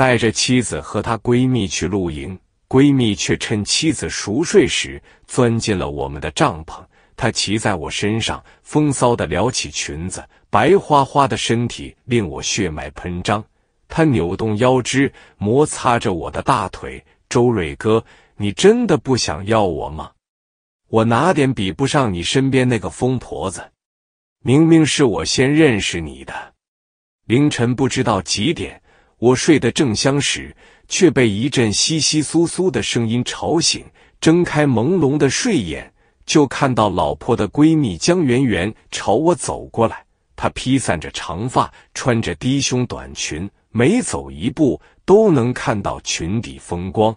带着妻子和她闺蜜去露营，闺蜜却趁妻子熟睡时钻进了我们的帐篷。她骑在我身上，风骚的撩起裙子，白花花的身体令我血脉喷张。她扭动腰肢，摩擦着我的大腿。周瑞哥，你真的不想要我吗？我哪点比不上你身边那个疯婆子？明明是我先认识你的。凌晨不知道几点。我睡得正香时，却被一阵窸窸窣窣的声音吵醒。睁开朦胧的睡眼，就看到老婆的闺蜜江圆圆朝我走过来。她披散着长发，穿着低胸短裙，每走一步都能看到裙底风光。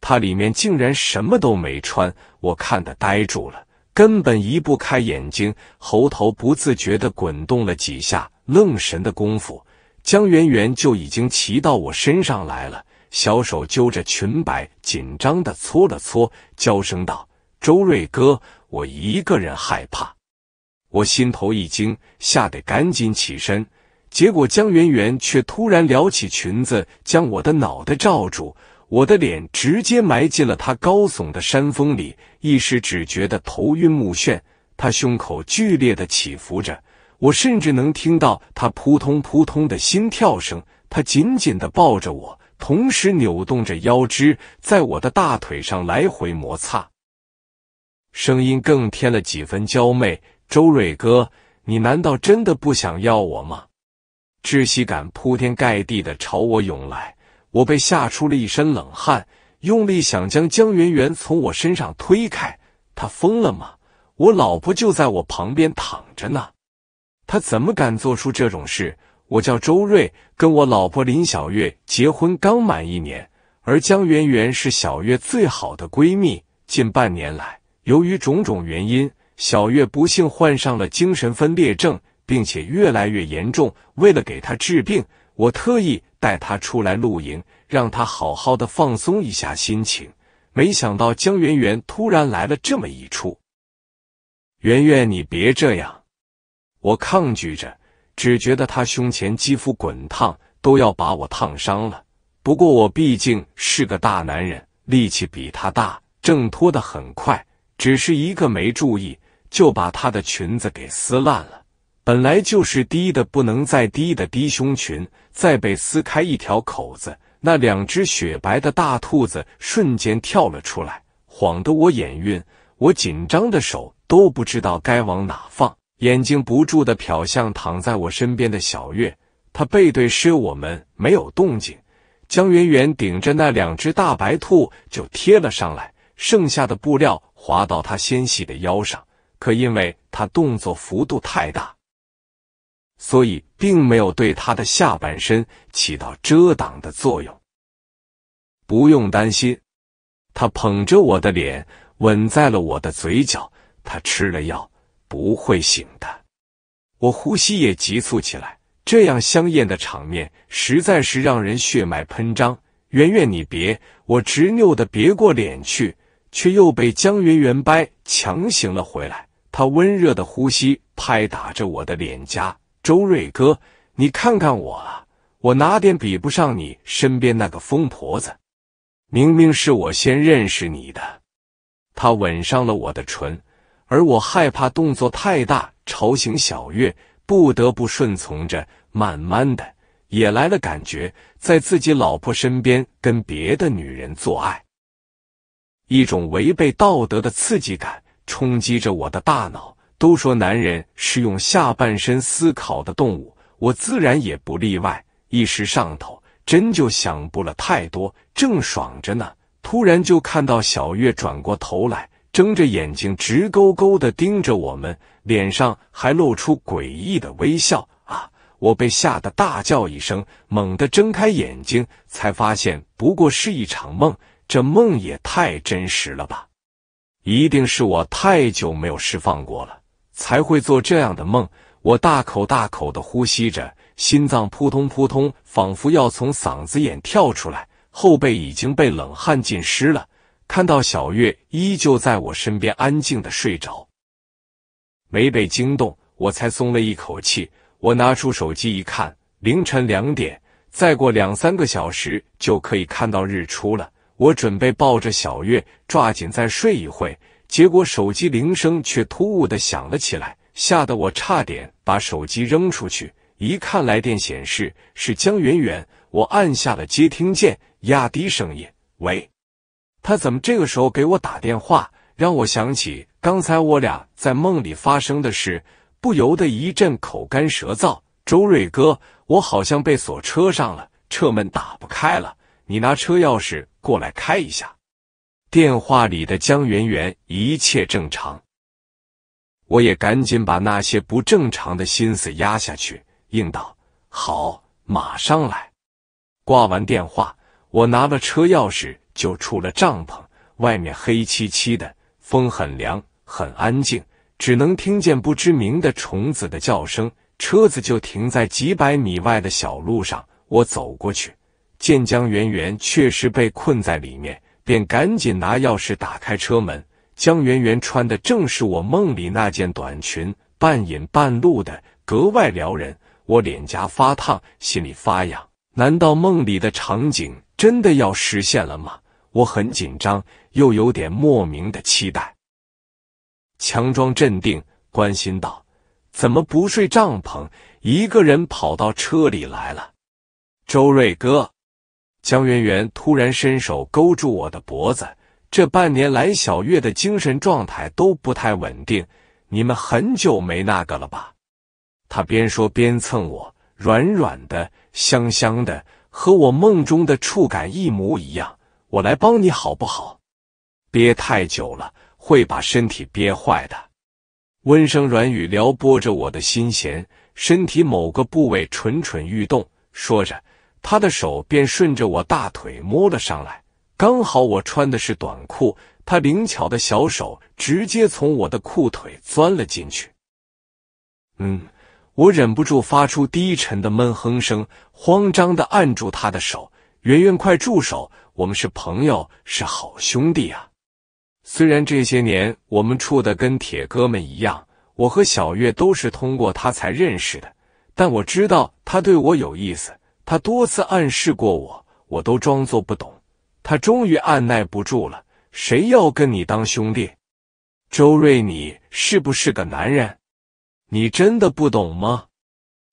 她里面竟然什么都没穿，我看得呆住了，根本移不开眼睛，喉头不自觉的滚动了几下。愣神的功夫。江圆圆就已经骑到我身上来了，小手揪着裙摆，紧张的搓了搓，娇声道：“周瑞哥，我一个人害怕。”我心头一惊，吓得赶紧起身，结果江圆圆却突然撩起裙子，将我的脑袋罩住，我的脸直接埋进了她高耸的山峰里，一时只觉得头晕目眩。她胸口剧烈的起伏着。我甚至能听到他扑通扑通的心跳声，他紧紧的抱着我，同时扭动着腰肢，在我的大腿上来回摩擦，声音更添了几分娇媚。周瑞哥，你难道真的不想要我吗？窒息感铺天盖地的朝我涌来，我被吓出了一身冷汗，用力想将江圆圆从我身上推开。他疯了吗？我老婆就在我旁边躺着呢。他怎么敢做出这种事？我叫周瑞，跟我老婆林小月结婚刚满一年，而江媛媛是小月最好的闺蜜。近半年来，由于种种原因，小月不幸患上了精神分裂症，并且越来越严重。为了给她治病，我特意带她出来露营，让她好好的放松一下心情。没想到江媛媛突然来了这么一出，媛媛，你别这样。我抗拒着，只觉得他胸前肌肤滚烫，都要把我烫伤了。不过我毕竟是个大男人，力气比他大，挣脱的很快。只是一个没注意，就把他的裙子给撕烂了。本来就是低的不能再低的低胸裙，再被撕开一条口子，那两只雪白的大兔子瞬间跳了出来，晃得我眼晕。我紧张的手都不知道该往哪放。眼睛不住地瞟向躺在我身边的小月，她背对是我们，没有动静。江圆圆顶着那两只大白兔就贴了上来，剩下的布料滑到她纤细的腰上，可因为她动作幅度太大，所以并没有对她的下半身起到遮挡的作用。不用担心，他捧着我的脸，吻在了我的嘴角。他吃了药。不会醒的，我呼吸也急促起来。这样香艳的场面，实在是让人血脉喷张。圆圆，你别，我执拗的别过脸去，却又被江圆圆掰，强行了回来。他温热的呼吸拍打着我的脸颊。周瑞哥，你看看我啊，我哪点比不上你身边那个疯婆子？明明是我先认识你的。他吻上了我的唇。而我害怕动作太大吵醒小月，不得不顺从着，慢慢的也来了感觉，在自己老婆身边跟别的女人做爱，一种违背道德的刺激感冲击着我的大脑。都说男人是用下半身思考的动物，我自然也不例外。一时上头，真就想不了太多，正爽着呢，突然就看到小月转过头来。睁着眼睛，直勾勾的盯着我们，脸上还露出诡异的微笑啊！我被吓得大叫一声，猛地睁开眼睛，才发现不过是一场梦。这梦也太真实了吧！一定是我太久没有释放过了，才会做这样的梦。我大口大口的呼吸着，心脏扑通扑通，仿佛要从嗓子眼跳出来，后背已经被冷汗浸湿了。看到小月依旧在我身边安静的睡着，没被惊动，我才松了一口气。我拿出手机一看，凌晨两点，再过两三个小时就可以看到日出了。我准备抱着小月，抓紧再睡一会。结果手机铃声却突兀的响了起来，吓得我差点把手机扔出去。一看来电显示是江远远，我按下了接听键，压低声音：“喂。”他怎么这个时候给我打电话？让我想起刚才我俩在梦里发生的事，不由得一阵口干舌燥。周瑞哥，我好像被锁车上了，车门打不开了，你拿车钥匙过来开一下。电话里的江圆圆一切正常，我也赶紧把那些不正常的心思压下去，应道：“好，马上来。”挂完电话，我拿了车钥匙。就出了帐篷，外面黑漆漆的，风很凉，很安静，只能听见不知名的虫子的叫声。车子就停在几百米外的小路上，我走过去，见江圆圆确实被困在里面，便赶紧拿钥匙打开车门。江圆圆穿的正是我梦里那件短裙，半隐半露的，格外撩人。我脸颊发烫，心里发痒。难道梦里的场景真的要实现了吗？我很紧张，又有点莫名的期待，强装镇定，关心道：“怎么不睡帐篷，一个人跑到车里来了？”周瑞哥，江媛媛突然伸手勾住我的脖子。这半年来，小月的精神状态都不太稳定，你们很久没那个了吧？他边说边蹭我，软软的，香香的，和我梦中的触感一模一样。我来帮你好不好？憋太久了会把身体憋坏的。温声软语撩拨着我的心弦，身体某个部位蠢蠢欲动。说着，他的手便顺着我大腿摸了上来。刚好我穿的是短裤，他灵巧的小手直接从我的裤腿钻了进去。嗯，我忍不住发出低沉的闷哼声，慌张的按住他的手：“圆圆，快住手！”我们是朋友，是好兄弟啊！虽然这些年我们处的跟铁哥们一样，我和小月都是通过他才认识的，但我知道他对我有意思。他多次暗示过我，我都装作不懂。他终于按耐不住了：“谁要跟你当兄弟？周瑞，你是不是个男人？你真的不懂吗？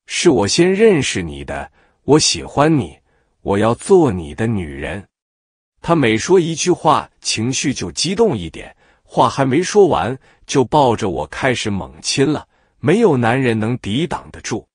是我先认识你的，我喜欢你，我要做你的女人。”他每说一句话，情绪就激动一点，话还没说完，就抱着我开始猛亲了，没有男人能抵挡得住。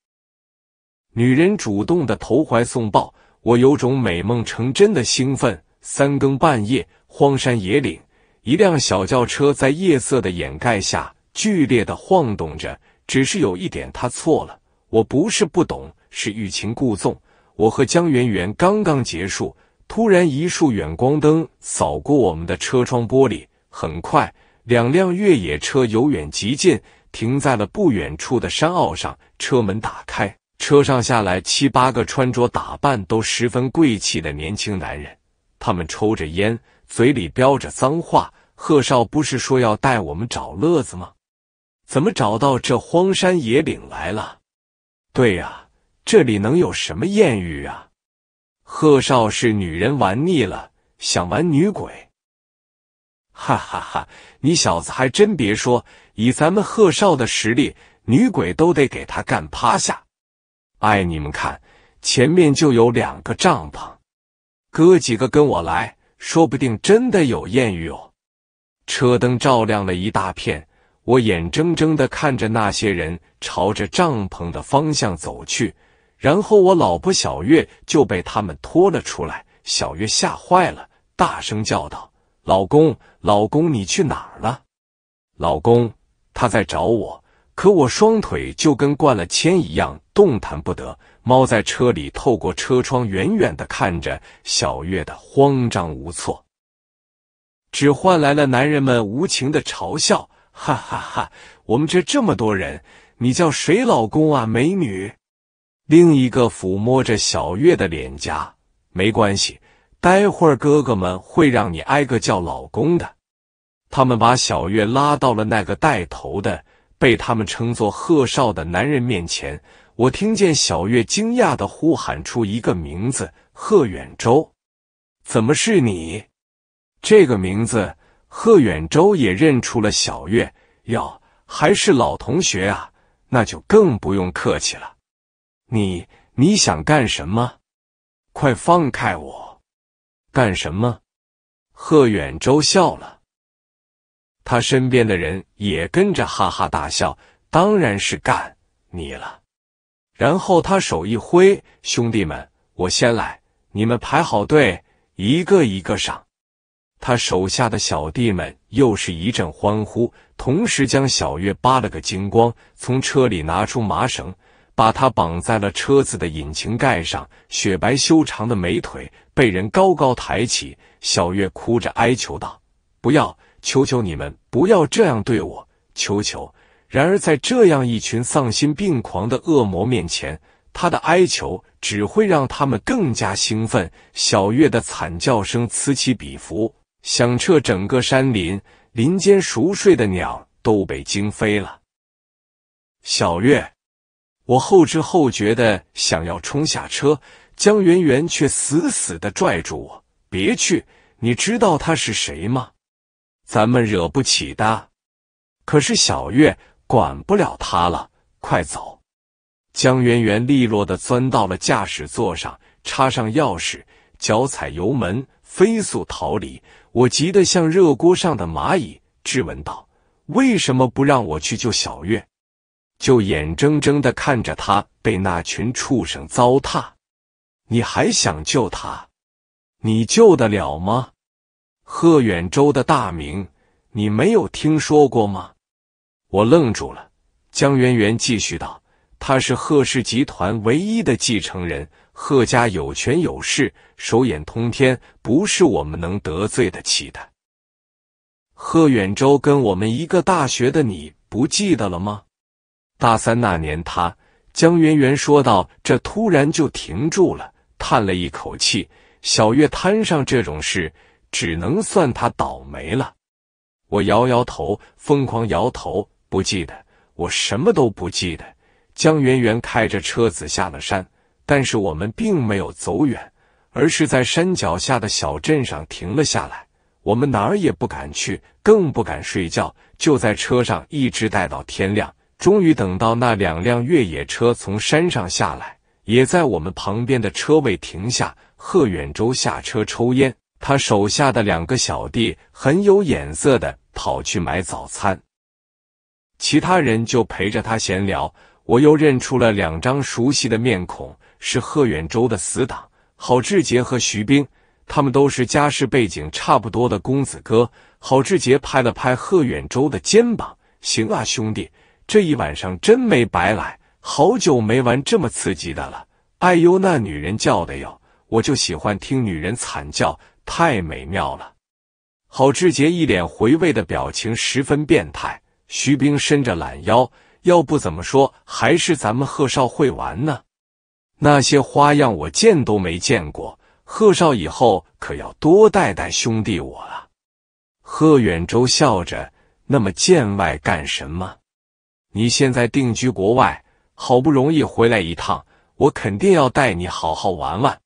女人主动的投怀送抱，我有种美梦成真的兴奋。三更半夜，荒山野岭，一辆小轿车在夜色的掩盖下剧烈的晃动着。只是有一点，他错了，我不是不懂，是欲擒故纵。我和江媛媛刚刚结束。突然，一束远光灯扫过我们的车窗玻璃。很快，两辆越野车由远及近，停在了不远处的山坳上。车门打开，车上下来七八个穿着打扮都十分贵气的年轻男人。他们抽着烟，嘴里飙着脏话。贺少不是说要带我们找乐子吗？怎么找到这荒山野岭来了？对呀，这里能有什么艳遇啊？贺少是女人玩腻了，想玩女鬼。哈哈哈！你小子还真别说，以咱们贺少的实力，女鬼都得给他干趴下。哎，你们看，前面就有两个帐篷，哥几个跟我来，说不定真的有艳遇哦。车灯照亮了一大片，我眼睁睁的看着那些人朝着帐篷的方向走去。然后我老婆小月就被他们拖了出来，小月吓坏了，大声叫道：“老公，老公，你去哪儿了？”“老公，他在找我，可我双腿就跟灌了铅一样，动弹不得。”猫在车里透过车窗远远的看着小月的慌张无措，只换来了男人们无情的嘲笑：“哈哈哈，我们这这么多人，你叫谁老公啊，美女？”另一个抚摸着小月的脸颊，没关系，待会儿哥哥们会让你挨个叫老公的。他们把小月拉到了那个带头的，被他们称作贺少的男人面前。我听见小月惊讶的呼喊出一个名字：贺远洲。怎么是你？这个名字，贺远洲也认出了小月，哟，还是老同学啊，那就更不用客气了。你你想干什么？快放开我！干什么？贺远洲笑了，他身边的人也跟着哈哈大笑。当然是干你了！然后他手一挥：“兄弟们，我先来，你们排好队，一个一个上。”他手下的小弟们又是一阵欢呼，同时将小月扒了个精光，从车里拿出麻绳。把他绑在了车子的引擎盖上，雪白修长的美腿被人高高抬起。小月哭着哀求道：“不要，求求你们不要这样对我，求求！”然而，在这样一群丧心病狂的恶魔面前，他的哀求只会让他们更加兴奋。小月的惨叫声此起彼伏，响彻整个山林，林间熟睡的鸟都被惊飞了。小月。我后知后觉的想要冲下车，江圆圆却死死的拽住我：“别去！你知道他是谁吗？咱们惹不起的。”可是小月管不了他了，快走！江圆圆利落的钻到了驾驶座上，插上钥匙，脚踩油门，飞速逃离。我急得像热锅上的蚂蚁，质问道：“为什么不让我去救小月？”就眼睁睁的看着他被那群畜生糟蹋，你还想救他？你救得了吗？贺远洲的大名你没有听说过吗？我愣住了。江媛媛继续道：“他是贺氏集团唯一的继承人，贺家有权有势，手眼通天，不是我们能得罪得起的。贺远洲跟我们一个大学的，你不记得了吗？”大三那年，他江圆圆说到这，突然就停住了，叹了一口气。小月摊上这种事，只能算他倒霉了。我摇摇头，疯狂摇头，不记得，我什么都不记得。江圆圆开着车子下了山，但是我们并没有走远，而是在山脚下的小镇上停了下来。我们哪儿也不敢去，更不敢睡觉，就在车上一直待到天亮。终于等到那两辆越野车从山上下来，也在我们旁边的车位停下。贺远洲下车抽烟，他手下的两个小弟很有眼色的跑去买早餐，其他人就陪着他闲聊。我又认出了两张熟悉的面孔，是贺远洲的死党郝志杰和徐冰，他们都是家世背景差不多的公子哥。郝志杰拍了拍贺远洲的肩膀：“行啊，兄弟。”这一晚上真没白来，好久没玩这么刺激的了。哎呦，那女人叫的哟，我就喜欢听女人惨叫，太美妙了。郝志杰一脸回味的表情，十分变态。徐兵伸着懒腰，要不怎么说还是咱们贺少会玩呢？那些花样我见都没见过，贺少以后可要多带带兄弟我啊。贺远舟笑着，那么见外干什么？你现在定居国外，好不容易回来一趟，我肯定要带你好好玩玩。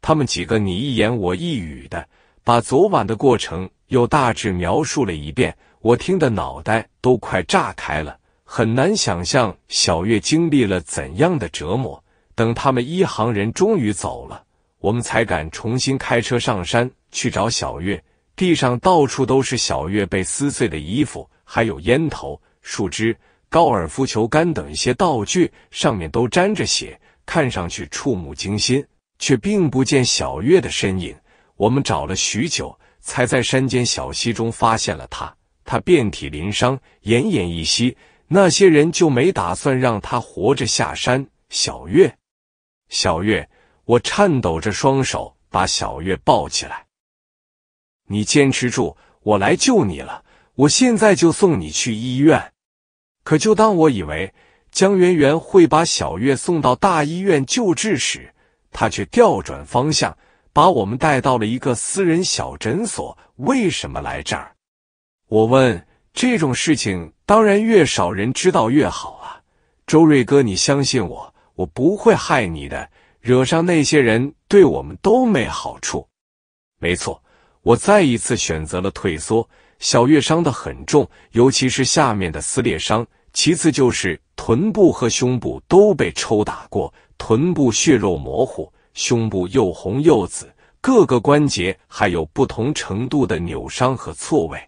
他们几个你一言我一语的，把昨晚的过程又大致描述了一遍，我听的脑袋都快炸开了，很难想象小月经历了怎样的折磨。等他们一行人终于走了，我们才敢重新开车上山去找小月。地上到处都是小月被撕碎的衣服，还有烟头。树枝、高尔夫球杆等一些道具上面都沾着血，看上去触目惊心，却并不见小月的身影。我们找了许久，才在山间小溪中发现了他。他遍体鳞伤，奄奄一息。那些人就没打算让他活着下山。小月，小月，我颤抖着双手把小月抱起来，你坚持住，我来救你了。我现在就送你去医院。可就当我以为江媛媛会把小月送到大医院救治时，她却调转方向，把我们带到了一个私人小诊所。为什么来这儿？我问。这种事情当然越少人知道越好啊。周瑞哥，你相信我，我不会害你的。惹上那些人，对我们都没好处。没错，我再一次选择了退缩。小月伤的很重，尤其是下面的撕裂伤，其次就是臀部和胸部都被抽打过，臀部血肉模糊，胸部又红又紫，各个关节还有不同程度的扭伤和错位，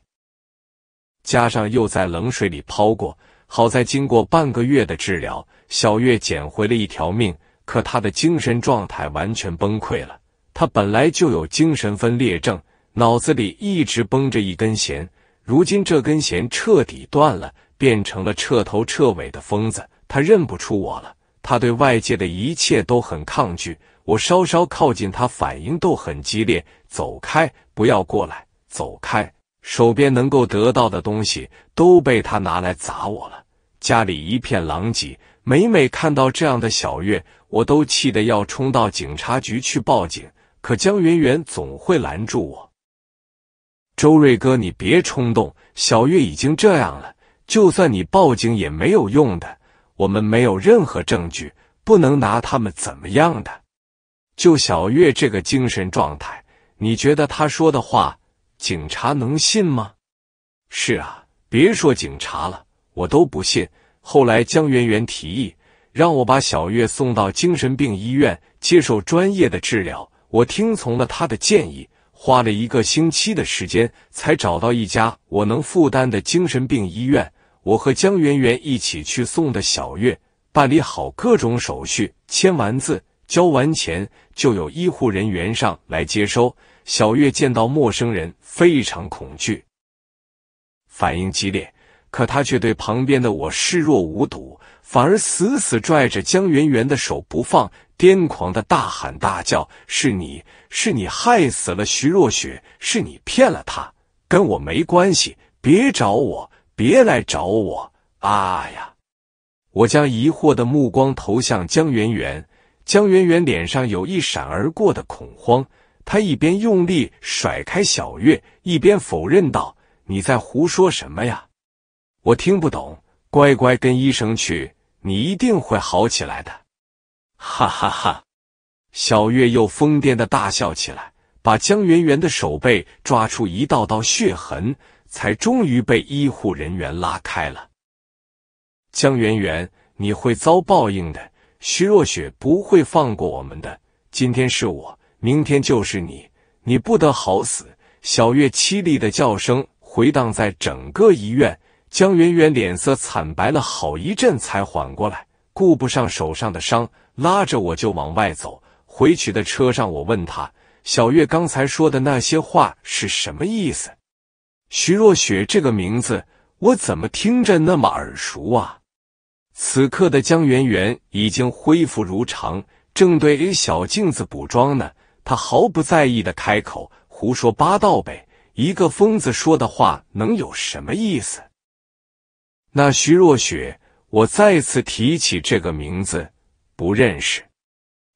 加上又在冷水里泡过，好在经过半个月的治疗，小月捡回了一条命，可她的精神状态完全崩溃了，她本来就有精神分裂症。脑子里一直绷着一根弦，如今这根弦彻底断了，变成了彻头彻尾的疯子。他认不出我了，他对外界的一切都很抗拒。我稍稍靠近他，反应都很激烈，走开，不要过来，走开。手边能够得到的东西都被他拿来砸我了，家里一片狼藉。每每看到这样的小月，我都气得要冲到警察局去报警，可江圆圆总会拦住我。周瑞哥，你别冲动。小月已经这样了，就算你报警也没有用的。我们没有任何证据，不能拿他们怎么样的。就小月这个精神状态，你觉得他说的话，警察能信吗？是啊，别说警察了，我都不信。后来江媛媛提议让我把小月送到精神病医院接受专业的治疗，我听从了他的建议。花了一个星期的时间，才找到一家我能负担的精神病医院。我和江媛媛一起去送的小月，办理好各种手续，签完字，交完钱，就有医护人员上来接收。小月见到陌生人非常恐惧，反应激烈，可他却对旁边的我视若无睹。反而死死拽着江圆圆的手不放，癫狂的大喊大叫：“是你是你害死了徐若雪，是你骗了他，跟我没关系！别找我，别来找我！”啊呀！我将疑惑的目光投向江圆圆，江圆圆脸上有一闪而过的恐慌，她一边用力甩开小月，一边否认道：“你在胡说什么呀？我听不懂。”乖乖跟医生去，你一定会好起来的！哈哈哈！小月又疯癫的大笑起来，把江圆圆的手背抓出一道道血痕，才终于被医护人员拉开了。江圆圆，你会遭报应的！徐若雪不会放过我们的。今天是我，明天就是你，你不得好死！小月凄厉的叫声回荡在整个医院。江圆圆脸色惨白了好一阵，才缓过来，顾不上手上的伤，拉着我就往外走。回去的车上，我问他：“小月刚才说的那些话是什么意思？”“徐若雪这个名字，我怎么听着那么耳熟啊？”此刻的江圆圆已经恢复如常，正对着小镜子补妆呢。她毫不在意的开口：“胡说八道呗，一个疯子说的话能有什么意思？”那徐若雪，我再次提起这个名字，不认识。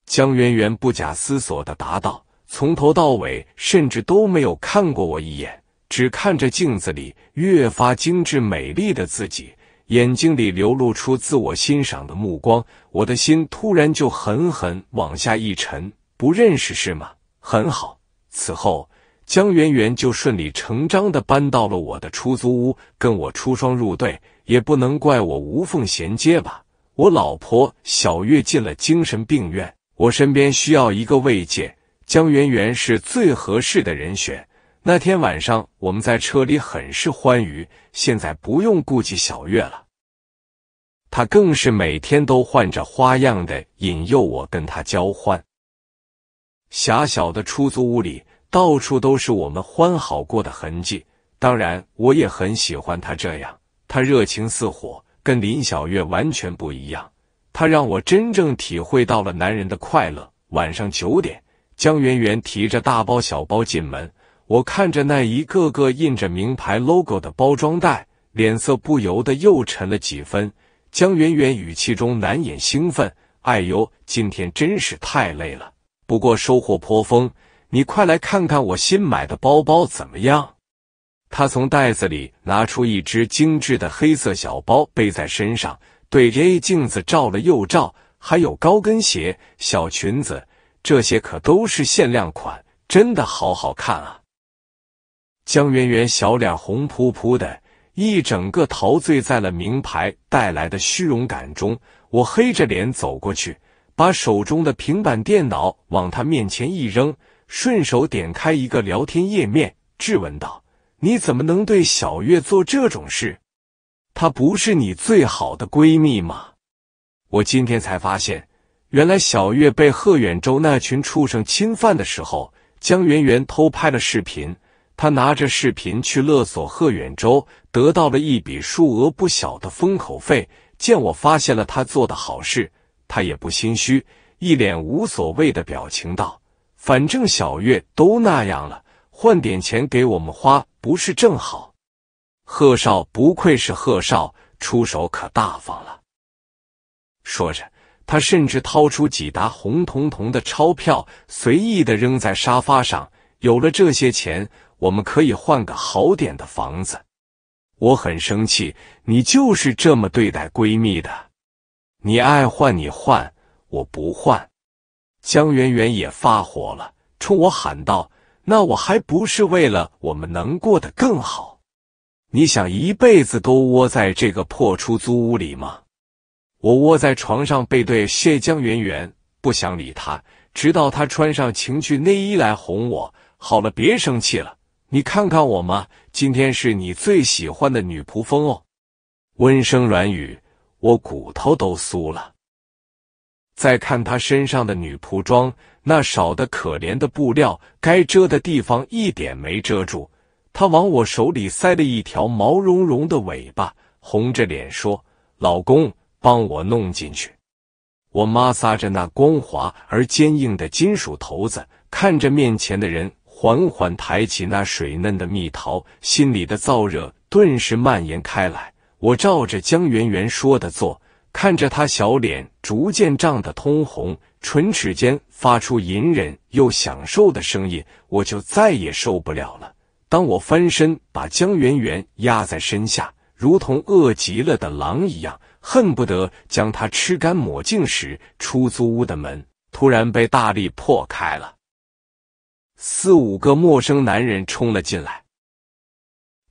江媛媛不假思索的答道：“从头到尾，甚至都没有看过我一眼，只看着镜子里越发精致美丽的自己，眼睛里流露出自我欣赏的目光。”我的心突然就狠狠往下一沉。不认识是吗？很好。此后，江媛媛就顺理成章的搬到了我的出租屋，跟我出双入对。也不能怪我无缝衔接吧。我老婆小月进了精神病院，我身边需要一个慰藉，江媛媛是最合适的人选。那天晚上我们在车里很是欢愉，现在不用顾及小月了。她更是每天都换着花样的引诱我跟她交欢。狭小的出租屋里到处都是我们欢好过的痕迹，当然我也很喜欢她这样。他热情似火，跟林小月完全不一样。他让我真正体会到了男人的快乐。晚上九点，江媛媛提着大包小包进门，我看着那一个个印着名牌 logo 的包装袋，脸色不由得又沉了几分。江媛媛语气中难掩兴奋：“哎呦，今天真是太累了，不过收获颇丰。你快来看看我新买的包包怎么样？”他从袋子里拿出一只精致的黑色小包，背在身上，对着镜子照了又照。还有高跟鞋、小裙子，这些可都是限量款，真的好好看啊！江圆圆小脸红扑扑的，一整个陶醉在了名牌带来的虚荣感中。我黑着脸走过去，把手中的平板电脑往他面前一扔，顺手点开一个聊天页面，质问道。你怎么能对小月做这种事？她不是你最好的闺蜜吗？我今天才发现，原来小月被贺远洲那群畜生侵犯的时候，江媛媛偷拍了视频。她拿着视频去勒索贺远洲，得到了一笔数额不小的封口费。见我发现了她做的好事，她也不心虚，一脸无所谓的表情道：“反正小月都那样了。”换点钱给我们花，不是正好？贺少不愧是贺少，出手可大方了。说着，他甚至掏出几沓红彤彤的钞票，随意的扔在沙发上。有了这些钱，我们可以换个好点的房子。我很生气，你就是这么对待闺蜜的？你爱换你换，我不换。江媛媛也发火了，冲我喊道。那我还不是为了我们能过得更好？你想一辈子都窝在这个破出租屋里吗？我窝在床上背对谢江圆圆，不想理他，直到他穿上情趣内衣来哄我。好了，别生气了，你看看我嘛，今天是你最喜欢的女仆风哦，温声软语，我骨头都酥了。再看她身上的女仆装，那少的可怜的布料，该遮的地方一点没遮住。她往我手里塞了一条毛茸茸的尾巴，红着脸说：“老公，帮我弄进去。”我摩挲着那光滑而坚硬的金属头子，看着面前的人缓缓抬起那水嫩的蜜桃，心里的燥热顿时蔓延开来。我照着江圆圆说的做。看着他小脸逐渐涨得通红，唇齿间发出隐忍又享受的声音，我就再也受不了了。当我翻身把江圆圆压在身下，如同饿极了的狼一样，恨不得将她吃干抹净时，出租屋的门突然被大力破开了，四五个陌生男人冲了进来。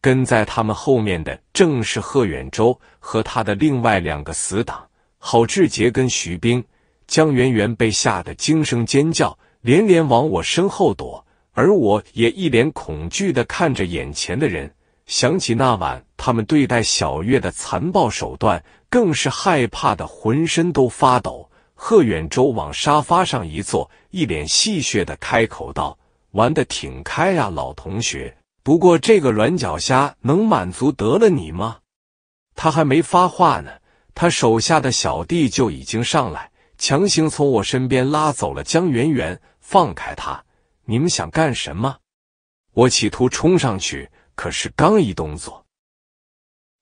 跟在他们后面的正是贺远洲和他的另外两个死党郝志杰跟徐冰。江圆圆被吓得惊声尖叫，连连往我身后躲，而我也一脸恐惧的看着眼前的人，想起那晚他们对待小月的残暴手段，更是害怕的浑身都发抖。贺远洲往沙发上一坐，一脸戏谑的开口道：“玩的挺开啊，老同学。”不过，这个软脚虾能满足得了你吗？他还没发话呢，他手下的小弟就已经上来，强行从我身边拉走了江圆圆。放开他！你们想干什么？我企图冲上去，可是刚一动作，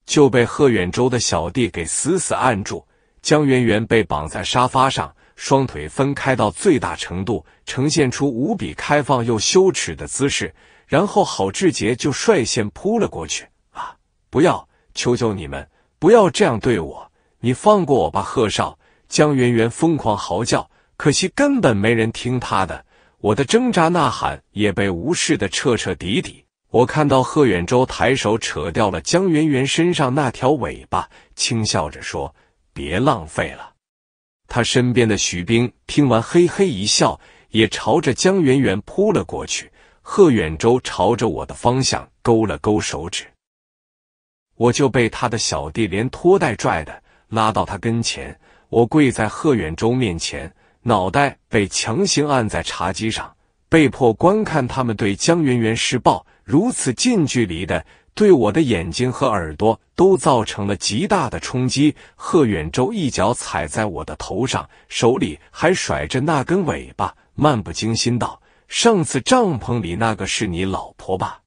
就被贺远洲的小弟给死死按住。江圆圆被绑在沙发上，双腿分开到最大程度，呈现出无比开放又羞耻的姿势。然后郝志杰就率先扑了过去啊！不要，求求你们，不要这样对我！你放过我吧，贺少！江圆圆疯狂嚎叫，可惜根本没人听她的，我的挣扎呐喊也被无视的彻彻底底。我看到贺远舟抬手扯掉了江圆圆身上那条尾巴，轻笑着说：“别浪费了。”他身边的徐冰听完，嘿嘿一笑，也朝着江圆圆扑了过去。贺远洲朝着我的方向勾了勾手指，我就被他的小弟连拖带拽的拉到他跟前。我跪在贺远洲面前，脑袋被强行按在茶几上，被迫观看他们对江圆圆施暴。如此近距离的，对我的眼睛和耳朵都造成了极大的冲击。贺远洲一脚踩在我的头上，手里还甩着那根尾巴，漫不经心道。上次帐篷里那个是你老婆吧？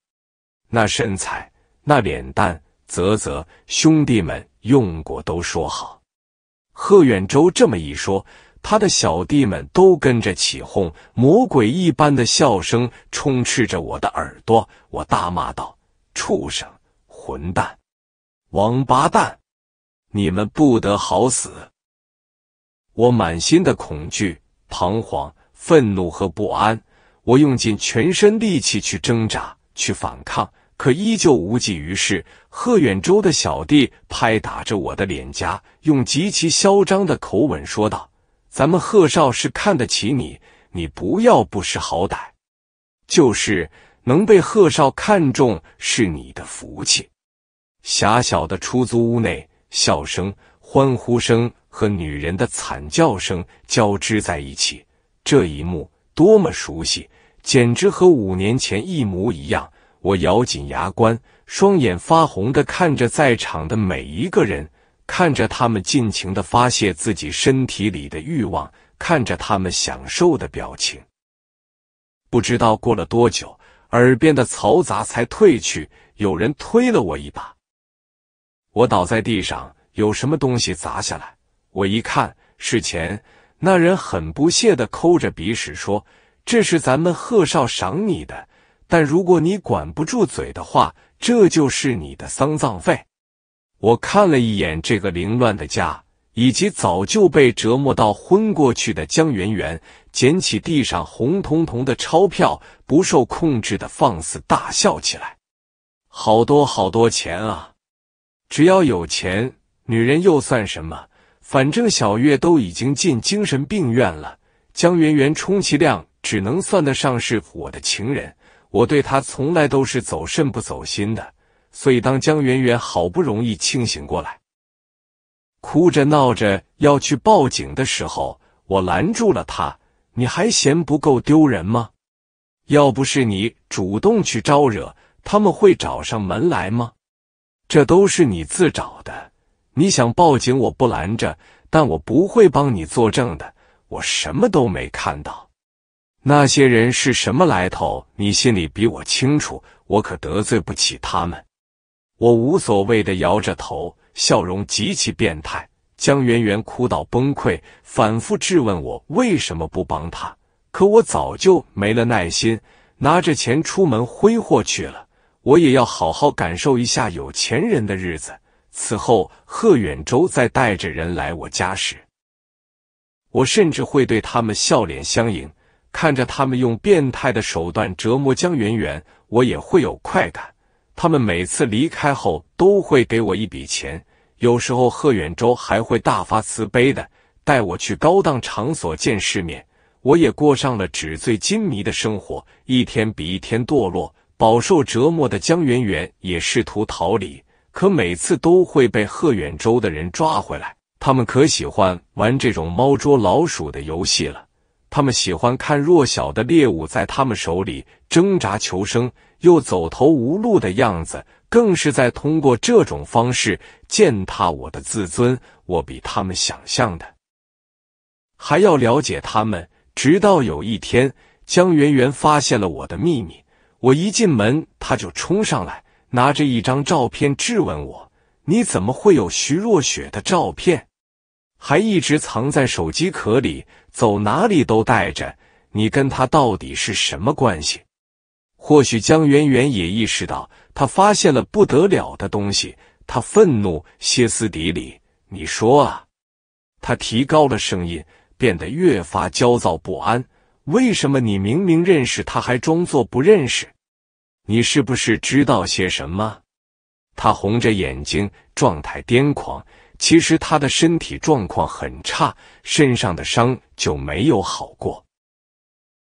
那身材，那脸蛋，啧啧，兄弟们用过都说好。贺远洲这么一说，他的小弟们都跟着起哄，魔鬼一般的笑声充斥着我的耳朵。我大骂道：“畜生，混蛋，王八蛋，你们不得好死！”我满心的恐惧、彷徨、愤怒和不安。我用尽全身力气去挣扎、去反抗，可依旧无济于事。贺远洲的小弟拍打着我的脸颊，用极其嚣张的口吻说道：“咱们贺少是看得起你，你不要不识好歹。就是能被贺少看中，是你的福气。”狭小的出租屋内，笑声、欢呼声和女人的惨叫声交织在一起。这一幕多么熟悉！简直和五年前一模一样！我咬紧牙关，双眼发红的看着在场的每一个人，看着他们尽情的发泄自己身体里的欲望，看着他们享受的表情。不知道过了多久，耳边的嘈杂才退去。有人推了我一把，我倒在地上，有什么东西砸下来，我一看是钱。那人很不屑的抠着鼻屎说。这是咱们贺少赏你的，但如果你管不住嘴的话，这就是你的丧葬费。我看了一眼这个凌乱的家，以及早就被折磨到昏过去的江圆圆，捡起地上红彤彤的钞票，不受控制的放肆大笑起来。好多好多钱啊！只要有钱，女人又算什么？反正小月都已经进精神病院了，江圆圆充其量……只能算得上是我的情人，我对他从来都是走肾不走心的。所以，当江圆圆好不容易清醒过来，哭着闹着要去报警的时候，我拦住了她。你还嫌不够丢人吗？要不是你主动去招惹，他们会找上门来吗？这都是你自找的。你想报警，我不拦着，但我不会帮你作证的。我什么都没看到。那些人是什么来头？你心里比我清楚，我可得罪不起他们。我无所谓的摇着头，笑容极其变态。江圆圆哭到崩溃，反复质问我为什么不帮他。可我早就没了耐心，拿着钱出门挥霍去了。我也要好好感受一下有钱人的日子。此后，贺远洲再带着人来我家时，我甚至会对他们笑脸相迎。看着他们用变态的手段折磨江圆圆，我也会有快感。他们每次离开后都会给我一笔钱，有时候贺远洲还会大发慈悲的带我去高档场所见世面。我也过上了纸醉金迷的生活，一天比一天堕落。饱受折磨的江圆圆也试图逃离，可每次都会被贺远洲的人抓回来。他们可喜欢玩这种猫捉老鼠的游戏了。他们喜欢看弱小的猎物在他们手里挣扎求生又走投无路的样子，更是在通过这种方式践踏我的自尊。我比他们想象的还要了解他们。直到有一天，江圆圆发现了我的秘密。我一进门，他就冲上来，拿着一张照片质问我：“你怎么会有徐若雪的照片？还一直藏在手机壳里？”走哪里都带着你，跟他到底是什么关系？或许江圆圆也意识到，他发现了不得了的东西。他愤怒、歇斯底里，你说啊？他提高了声音，变得越发焦躁不安。为什么你明明认识他还装作不认识？你是不是知道些什么？他红着眼睛，状态癫狂。其实他的身体状况很差，身上的伤就没有好过，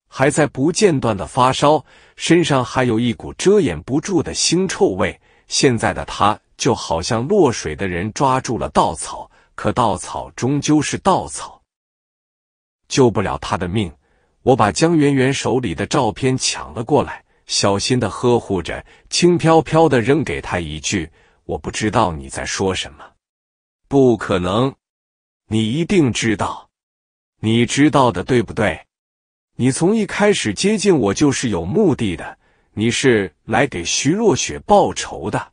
还在不间断的发烧，身上还有一股遮掩不住的腥臭味。现在的他就好像落水的人抓住了稻草，可稻草终究是稻草，救不了他的命。我把江圆圆手里的照片抢了过来，小心的呵护着，轻飘飘的扔给他一句：“我不知道你在说什么。”不可能，你一定知道，你知道的对不对？你从一开始接近我就是有目的的，你是来给徐若雪报仇的。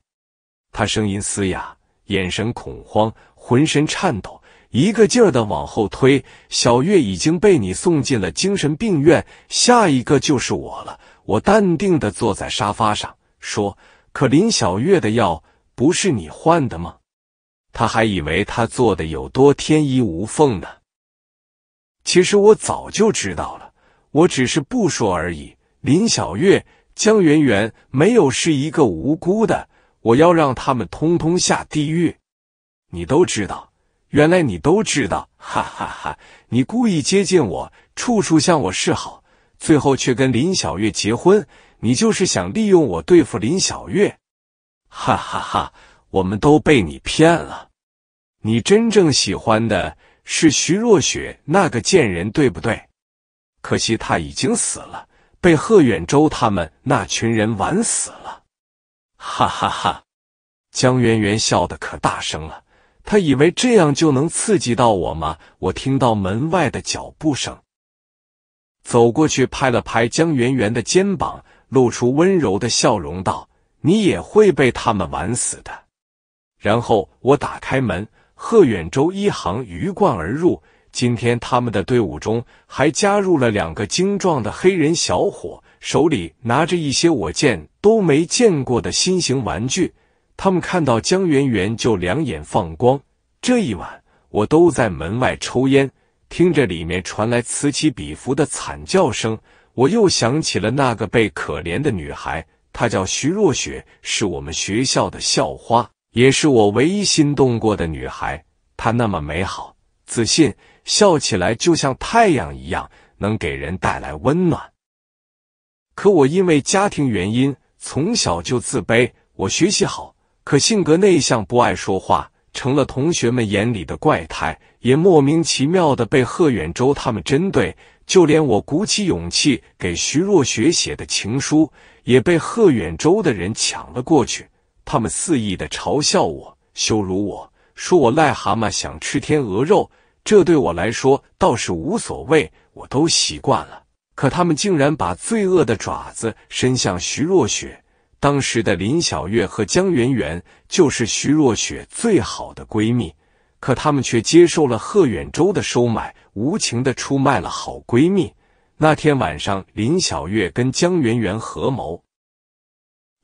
他声音嘶哑，眼神恐慌，浑身颤抖，一个劲儿的往后推。小月已经被你送进了精神病院，下一个就是我了。我淡定的坐在沙发上说：“可林小月的药不是你换的吗？”他还以为他做的有多天衣无缝呢，其实我早就知道了，我只是不说而已。林小月、江媛媛没有是一个无辜的，我要让他们通通下地狱。你都知道，原来你都知道，哈哈哈！你故意接近我，处处向我示好，最后却跟林小月结婚，你就是想利用我对付林小月，哈哈哈！我们都被你骗了。你真正喜欢的是徐若雪那个贱人，对不对？可惜他已经死了，被贺远洲他们那群人玩死了。哈哈哈！江媛媛笑得可大声了，她以为这样就能刺激到我吗？我听到门外的脚步声，走过去拍了拍江媛媛的肩膀，露出温柔的笑容道：“你也会被他们玩死的。”然后我打开门。贺远洲一行鱼贯而入。今天他们的队伍中还加入了两个精壮的黑人小伙，手里拿着一些我见都没见过的新型玩具。他们看到江圆圆就两眼放光。这一晚我都在门外抽烟，听着里面传来此起彼伏的惨叫声，我又想起了那个被可怜的女孩。她叫徐若雪，是我们学校的校花。也是我唯一心动过的女孩，她那么美好、自信，笑起来就像太阳一样，能给人带来温暖。可我因为家庭原因，从小就自卑。我学习好，可性格内向，不爱说话，成了同学们眼里的怪胎，也莫名其妙的被贺远洲他们针对。就连我鼓起勇气给徐若雪写的情书，也被贺远洲的人抢了过去。他们肆意的嘲笑我，羞辱我，说我癞蛤蟆想吃天鹅肉。这对我来说倒是无所谓，我都习惯了。可他们竟然把罪恶的爪子伸向徐若雪。当时的林小月和江圆圆就是徐若雪最好的闺蜜，可他们却接受了贺远洲的收买，无情的出卖了好闺蜜。那天晚上，林小月跟江圆圆合谋，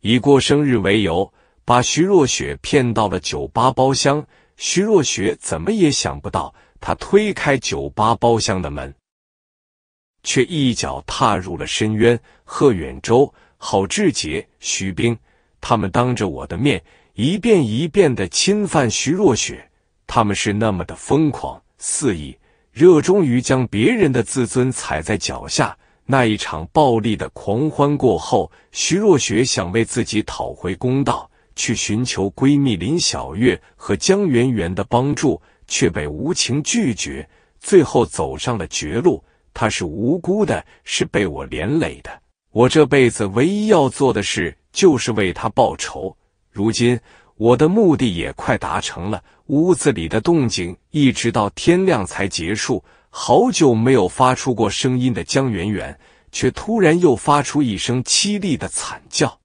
以过生日为由。把徐若雪骗到了酒吧包厢。徐若雪怎么也想不到，她推开酒吧包厢的门，却一脚踏入了深渊。贺远洲、郝志杰、徐冰，他们当着我的面一遍一遍的侵犯徐若雪，他们是那么的疯狂、肆意，热衷于将别人的自尊踩在脚下。那一场暴力的狂欢过后，徐若雪想为自己讨回公道。去寻求闺蜜林小月和江媛媛的帮助，却被无情拒绝，最后走上了绝路。她是无辜的，是被我连累的。我这辈子唯一要做的事，就是为她报仇。如今，我的目的也快达成了。屋子里的动静一直到天亮才结束。好久没有发出过声音的江媛媛，却突然又发出一声凄厉的惨叫。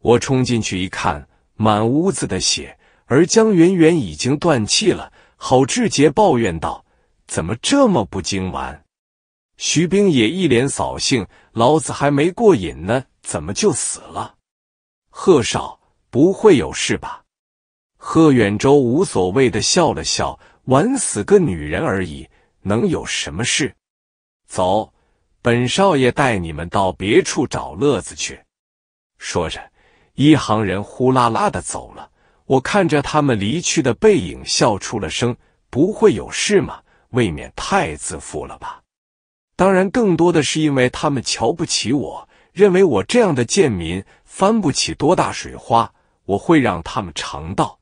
我冲进去一看，满屋子的血，而江媛媛已经断气了。郝志杰抱怨道：“怎么这么不经玩？”徐冰也一脸扫兴：“老子还没过瘾呢，怎么就死了？”贺少不会有事吧？贺远洲无所谓的笑了笑：“玩死个女人而已，能有什么事？”走，本少爷带你们到别处找乐子去。”说着。一行人呼啦啦的走了，我看着他们离去的背影，笑出了声。不会有事吗？未免太自负了吧。当然，更多的是因为他们瞧不起我，认为我这样的贱民翻不起多大水花。我会让他们尝到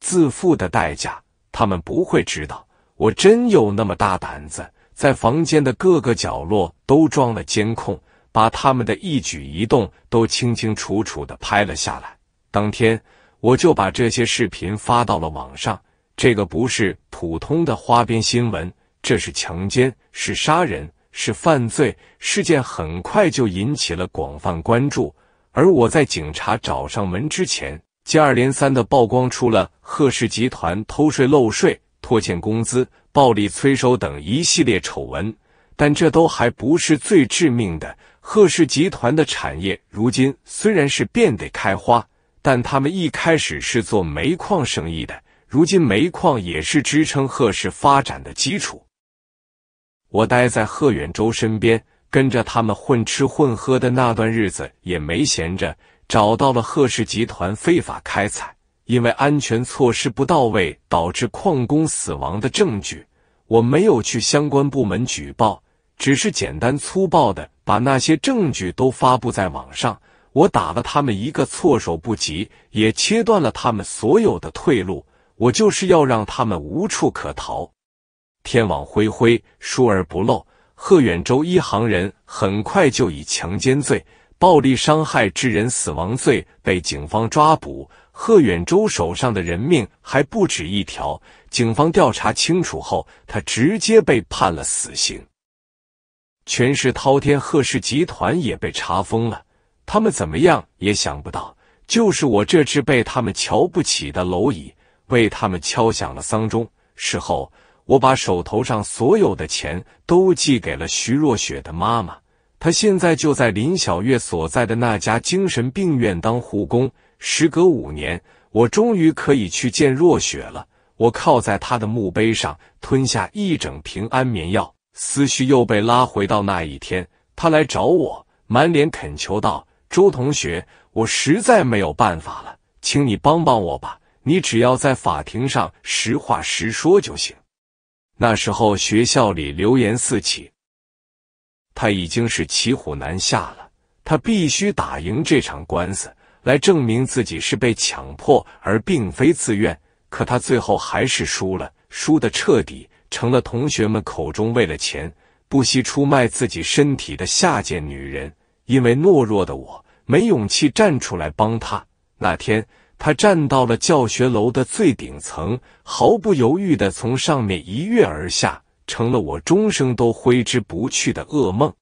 自负的代价。他们不会知道，我真有那么大胆子，在房间的各个角落都装了监控。把他们的一举一动都清清楚楚的拍了下来。当天，我就把这些视频发到了网上。这个不是普通的花边新闻，这是强奸，是杀人，是犯罪。事件很快就引起了广泛关注。而我在警察找上门之前，接二连三的曝光出了贺氏集团偷税漏税、拖欠工资、暴力催收等一系列丑闻。但这都还不是最致命的。贺氏集团的产业如今虽然是遍地开花，但他们一开始是做煤矿生意的，如今煤矿也是支撑贺氏发展的基础。我待在贺远洲身边，跟着他们混吃混喝的那段日子也没闲着，找到了贺氏集团非法开采、因为安全措施不到位导致矿工死亡的证据。我没有去相关部门举报。只是简单粗暴的把那些证据都发布在网上，我打了他们一个措手不及，也切断了他们所有的退路。我就是要让他们无处可逃。天网恢恢，疏而不漏。贺远洲一行人很快就以强奸罪、暴力伤害致人死亡罪被警方抓捕。贺远洲手上的人命还不止一条，警方调查清楚后，他直接被判了死刑。全市滔天，贺氏集团也被查封了。他们怎么样也想不到，就是我这只被他们瞧不起的蝼蚁，为他们敲响了丧钟。事后，我把手头上所有的钱都寄给了徐若雪的妈妈。她现在就在林小月所在的那家精神病院当护工。时隔五年，我终于可以去见若雪了。我靠在她的墓碑上，吞下一整瓶安眠药。思绪又被拉回到那一天，他来找我，满脸恳求道：“周同学，我实在没有办法了，请你帮帮我吧！你只要在法庭上实话实说就行。”那时候学校里流言四起，他已经是骑虎难下了。他必须打赢这场官司，来证明自己是被强迫而并非自愿。可他最后还是输了，输的彻底。成了同学们口中为了钱不惜出卖自己身体的下贱女人。因为懦弱的我，没勇气站出来帮她。那天，她站到了教学楼的最顶层，毫不犹豫地从上面一跃而下，成了我终生都挥之不去的噩梦。